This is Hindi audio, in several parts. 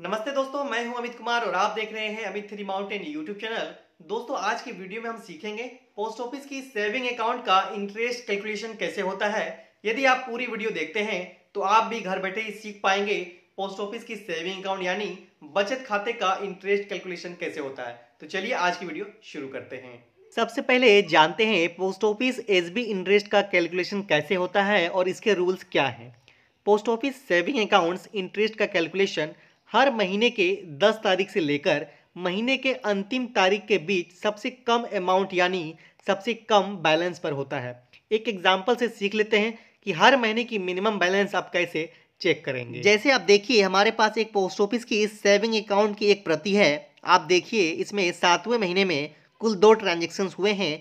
नमस्ते दोस्तों मैं हूं अमित कुमार और आप देख रहे हैं Amit three mountain YouTube channel दोस्तों आज की वीडियो में हम सीखेंगे पोस्ट ऑफिस की सेविंग अकाउंट का इंटरेस्ट कैलकुलेशन कैसे होता है यदि आप पूरी वीडियो देखते हैं तो आप भी घर बैठे ही सीख पाएंगे पोस्ट ऑफिस की सेविंग अकाउंट यानी बचत खाते का इंटरेस्ट कैलकुलेशन कैसे होता है तो चलिए आज की वीडियो शुरू करते हैं सबसे पहले जानते हैं पोस्ट ऑफिस एस इंटरेस्ट का कैलकुलेशन कैसे होता है और इसके रूल्स क्या है post office saving accounts interest का कैलकुलेशन हर महीने के 10 तारीख से लेकर महीने के अंतिम तारीख के बीच सबसे कम अमाउंट यानी सबसे कम बैलेंस पर होता है एक एग्जाम्पल से सीख लेते हैं कि हर महीने की मिनिमम बैलेंस आप कैसे चेक करेंगे जैसे आप देखिए हमारे पास एक पोस्ट ऑफिस की इस सेविंग अकाउंट की एक प्रति है आप देखिए इसमें सातवें महीने में कुल दो ट्रांजेक्शन हुए हैं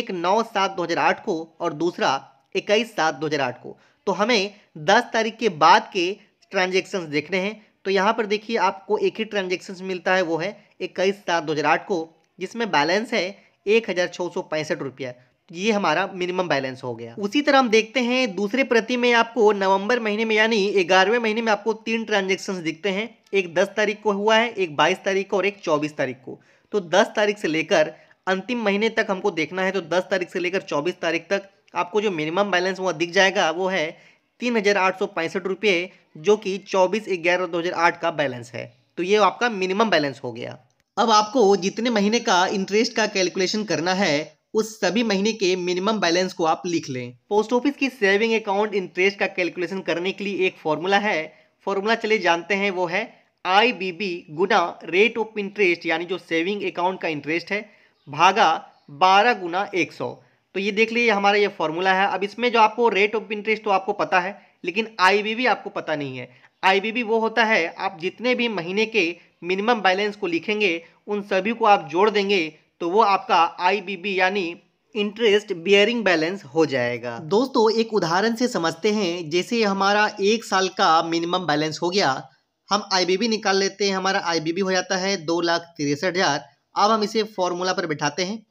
एक नौ सात दो हज़ार आठ को और दूसरा इक्कीस सात दो हज़ार आठ को तो हमें दस तारीख के बाद के ट्रांजेक्शन्स देखने हैं तो यहाँ पर देखिए आपको एक ही ट्रांजेक्शन मिलता है वो है इक्कीस सात दो हज़ार आठ को जिसमें बैलेंस है एक हज़ार छः सौ पैंसठ रुपया ये हमारा मिनिमम बैलेंस हो गया उसी तरह हम देखते हैं दूसरे प्रति में आपको नवंबर महीने में यानी ग्यारहवें महीने में आपको तीन ट्रांजेक्शन दिखते हैं एक दस तारीख को हुआ है एक बाईस तारीख को और एक चौबीस तारीख को तो दस तारीख से लेकर अंतिम महीने तक हमको देखना है तो दस तारीख से लेकर चौबीस तारीख तक आपको जो मिनिमम बैलेंस वहाँ दिख जाएगा वो है तीन हज़ार आठ सौ पैंसठ रुपये जो कि चौबीस ग्यारह दो हज़ार आठ का बैलेंस है तो ये आपका मिनिमम बैलेंस हो गया अब आपको जितने महीने का इंटरेस्ट का कैलकुलेशन करना है उस सभी महीने के मिनिमम बैलेंस को आप लिख लें पोस्ट ऑफिस की सेविंग अकाउंट इंटरेस्ट का कैलकुलेशन करने के लिए एक फॉर्मूला है फॉर्मूला चले जानते हैं वो है आई बी बी गुना रेट ऑफ इंटरेस्ट यानी जो सेविंग अकाउंट का इंटरेस्ट है भागा बारह गुना एक सौ तो ये देख लीजिए हमारा ये फॉर्मूला है अब इसमें जो आपको रेट ऑफ इंटरेस्ट तो आपको पता है लेकिन आईबीबी आपको पता नहीं है आईबीबी वो होता है आप जितने भी महीने के मिनिमम बैलेंस को लिखेंगे उन सभी को आप जोड़ देंगे तो वो आपका आई यानी इंटरेस्ट बियरिंग बैलेंस हो जाएगा दोस्तों एक उदाहरण से समझते हैं जैसे हमारा एक साल का मिनिमम बैलेंस हो गया हम आई निकाल लेते हैं हमारा आई हो जाता है दो लाख तिरसठ हज़ार अब हम इसे फॉर्मूला पर बैठाते हैं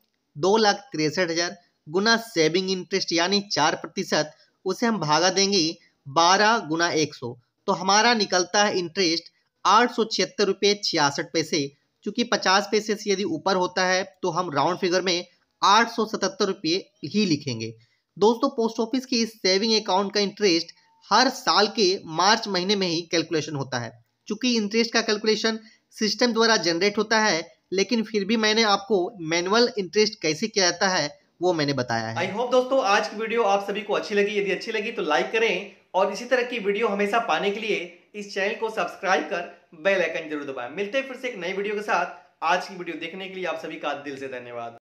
दो लाख तिरसठ हज़ार गुना सेविंग इंटरेस्ट यानी चार प्रतिशत उसे हम भागा देंगे बारह गुना एक सौ तो हमारा निकलता है इंटरेस्ट आठ सौ छिहत्तर रुपये छियासठ पैसे चूँकि पचास पैसे से यदि ऊपर होता है तो हम राउंड फिगर में आठ सौ सतहत्तर रुपये ही लिखेंगे दोस्तों पोस्ट ऑफिस के इस सेविंग अकाउंट का इंटरेस्ट हर साल के मार्च महीने में ही कैलकुलेशन होता है चूँकि इंटरेस्ट का कैलकुलेशन सिस्टम द्वारा जनरेट होता है लेकिन फिर भी मैंने आपको मैनुअल इंटरेस्ट कैसे किया जाता है वो मैंने बताया है आई होप दोस्तों आज की वीडियो आप सभी को अच्छी लगी यदि अच्छी लगी तो लाइक करें और इसी तरह की वीडियो हमेशा पाने के लिए इस चैनल को सब्सक्राइब कर बेल आइकन जरूर दबाएं मिलते हैं फिर से एक नई वीडियो के साथ आज की वीडियो देखने के लिए आप सभी का दिल से धन्यवाद